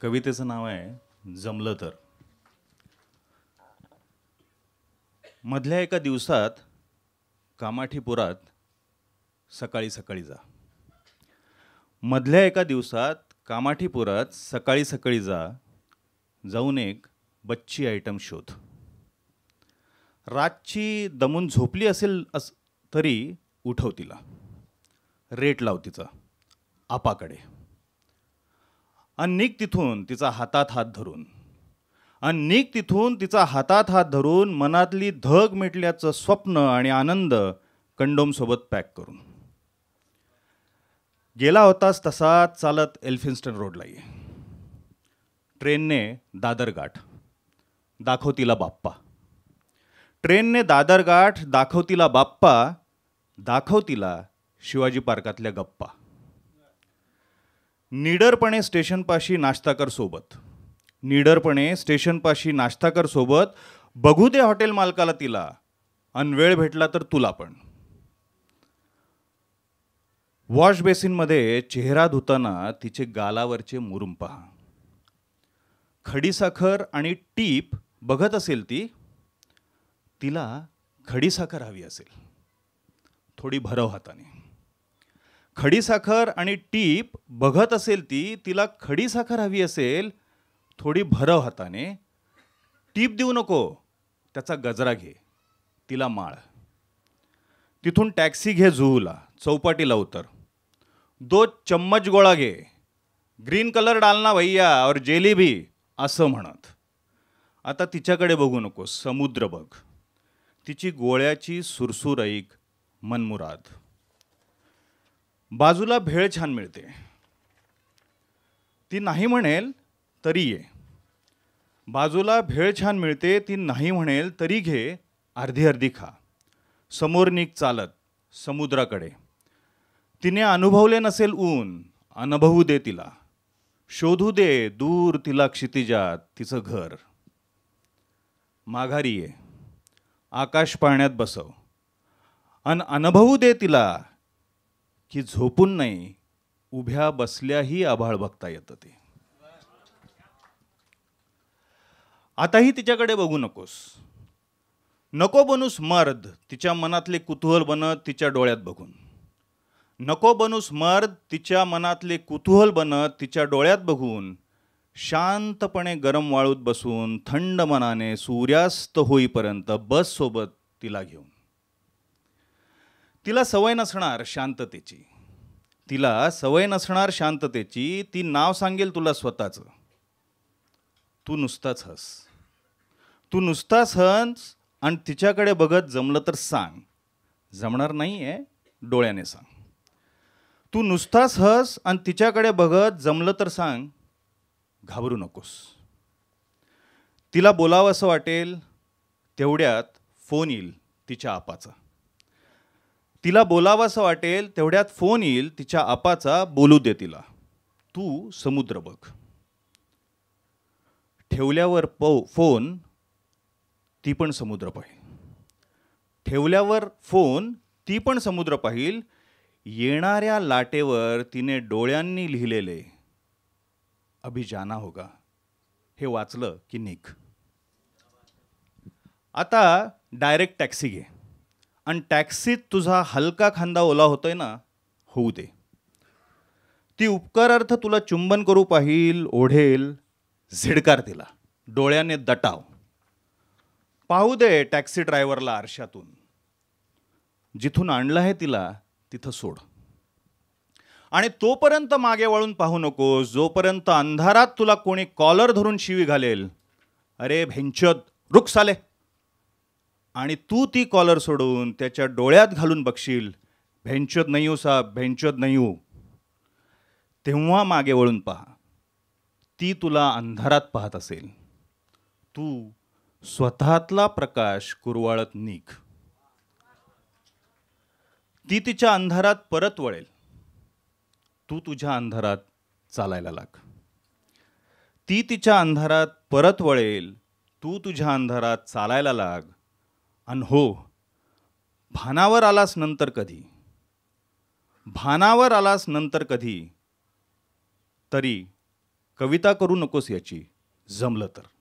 कवितेचं नाव आहे जमलं तर मधल्या एका दिवसात कामाठीपुरात सकाळी सकाळी जा मधल्या एका दिवसात कामाठीपुरात सकाळी सकाळी जा जाऊन एक बच्ची आयटम शोध रातची दमून झोपली असेल अस तरी उठव तिला रेट लाव तिचा आपाकडे आणि तिथून तिचा हातात हात धरून आणि तिथून तिचा हातात हात धरून मनातली धग मिटल्याचं स्वप्न आणि आनंद कंडोमसोबत पॅक करून गेला होताच तसा चालत एल्फिन्स्टन रोडला ये ट्रेनने दादर गाठ दाखवतीला बाप्पा ट्रेनने दादर गाठ दाखवतीला बाप्पा दाखवतीला शिवाजी पार्कातल्या गप्पा निडरपणे स्टेशनपाशी नाश्ताकर सोबत निडरपणे स्टेशनपाशी नाश्ताकर सोबत बघू दे हॉटेल मालकाला तिला अन वेळ भेटला तर तुला पण वॉश बेसिनमध्ये चेहरा धुताना तिचे गालावरचे मुरुम पहा खडीसाखर आणि टीप बघत असेल ती तिला खडीसाखर हवी असेल थोडी भरव हाताने खडी साखर आणि टीप बघत असेल ती तिला खडीसाखर हवी असेल थोडी भरव हाताने टीप देऊ नको त्याचा गजरा घे तिला माळ तिथून टॅक्सी घे जुहूला चौपाटी उतर दो चम्मच गोळा घे ग्रीन कलर डालना भैया और जेली भी असं म्हणत आता तिच्याकडे बघू नको समुद्र बघ तिची गोळ्याची सुरसुर मनमुराद बाजूला भेळ छान मिळते ती नाही म्हणेल तरी ये बाजूला भेळ छान मिळते ती नाही म्हणेल तरी घे अर्धी अर्धी खा समोर निक चालत समुद्राकडे तिने अनुभवले नसेल ऊन अनुभवू दे तिला शोधू दे दूर तिला क्षितिजात तिचं घर माघारी ये आकाश पाळण्यात बसव अन अनुभवू दे तिला की झोपून नाही उभ्या बसल्याही आभाळ बघता येतं ते आताही तिच्याकडे बघू नकोस नको बनूस मर्द तिच्या मनातले कुतूहल बनत तिच्या डोळ्यात बघून नको बनूस मर्द तिच्या मनातले कुतूहल बनत तिच्या डोळ्यात बघून शांतपणे गरम वाळूत बसून थंड मनाने सूर्यास्त होईपर्यंत बससोबत तिला घेऊन तिला सवय नसणार शांततेची तिला सवय नसणार शांततेची ती नाव सांगेल तुला स्वतःचं तू नुसताच हस तू नुसताच हस आणि तिच्याकडे बघत जमलं तर सांग जमणार नाही आहे डोळ्याने सांग तू नुसताच हस आणि तिच्याकडे बघत जमलं तर सांग घाबरू नकोस तिला बोलावं असं वाटेल तेवढ्यात फोन येईल तिच्या आपाचा तिला असं वाटेल तेवढ्यात फोन येईल तिच्या आपाचा बोलू दे तिला तू समुद्र बघ ठेवल्यावर पो फोन ती पण समुद्र पाहिल ठेवल्यावर फोन ती पण समुद्र पाहिल येणाऱ्या लाटेवर तिने डोळ्यांनी लिहिलेले अभि जाना होगा हे वाचलं की निक आता डायरेक्ट टॅक्सी घे आणि टॅक्सीत तुझा हलका खांदा ओला होतोय ना होऊ दे ती उपकारार्थ तुला चुंबन करू पाहिल ओढेल झिडकार तिला डोळ्याने दटाव पाहू दे टॅक्सी ड्रायव्हरला आरशातून जिथून आणलं आहे तिला तिथं सोड आणि तोपर्यंत मागे वळून पाहू नकोस जोपर्यंत अंधारात तुला कोणी कॉलर धरून शिवी घालेल अरे भेंचद रुख साले आणि तू ती कॉलर सोडवून त्याच्या डोळ्यात घालून बघशील भेंचोत नाही येऊ साहेब नाही येऊ तेव्हा मागे वळून पहा ती तुला अंधारात पाहत असेल तू स्वतःतला प्रकाश कुरवाळत निघ ती तिच्या अंधारात परत वळेल तू तुझ्या अंधारात चालायला लाग ती तिच्या अंधारात परत वळेल तू तुझ्या अंधारात चालायला लाग आणि हो भानावर आलास नंतर कधी भानावर आलास नंतर कधी तरी कविता करू नकोस याची जमलं तर